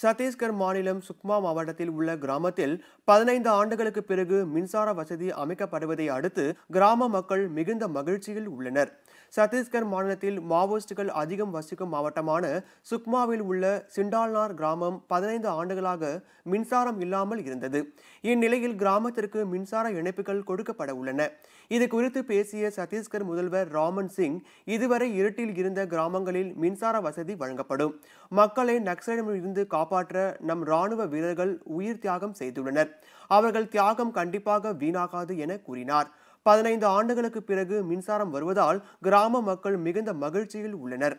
சத்தீஸ்கர் மாநிலம் சுக்மா மாவட்டத்தில் உள்ள கிராமத்தில் பதினைந்து ஆண்டுகளுக்கு பிறகு மின்சார வசதி அமைக்கப்படுவதை அடுத்து கிராம மக்கள் மிகுந்த மகிழ்ச்சியில் உள்ளனர் சத்தீஸ்கர் மாநிலத்தில் மாவோயிஸ்டுகள் அதிகம் வசிக்கும் மாவட்டமான சுக்மாவில் உள்ள சிண்டால்னார் கிராமம் பதினைந்து ஆண்டுகளாக மின்சாரம் இல்லாமல் இருந்தது இந்நிலையில் கிராமத்திற்கு மின்சார இணைப்புகள் கொடுக்கப்பட உள்ளன இது குறித்து பேசிய சத்தீஸ்கர் முதல்வர் ராமன் சிங் இதுவரை இருட்டில் இருந்த கிராமங்களில் மின்சார வசதி வழங்கப்படும் மக்களை நக்சலிடமிருந்து காப்பாற்ற நம் ராணுவ வீரர்கள் உயிர் தியாகம் செய்துள்ளனர் அவர்கள் தியாகம் கண்டிப்பாக வீணாகாது என கூறினார் பதினைந்து ஆண்டுகளுக்கு பிறகு மின்சாரம் வருவதால் கிராம மக்கள் மிகுந்த மகிழ்ச்சியில் உள்ளனர்